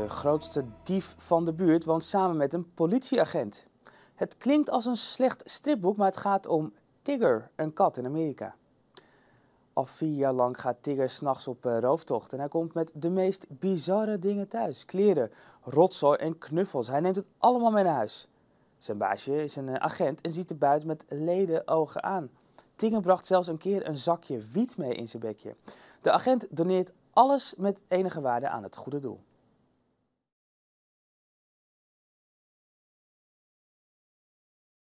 de grootste dief van de buurt woont samen met een politieagent. Het klinkt als een slecht stripboek, maar het gaat om Tigger, een kat in Amerika. Al vier jaar lang gaat Tigger s'nachts op eh, rooftocht en hij komt met de meest bizarre dingen thuis. Kleren, rotzooi en knuffels. Hij neemt het allemaal mee naar huis. Zijn baasje is een eh, agent en ziet de buit met leden ogen aan. Tigger bracht zelfs een keer een zakje wiet mee in zijn bekje. De agent doneert alles met enige waarde aan het goede doel.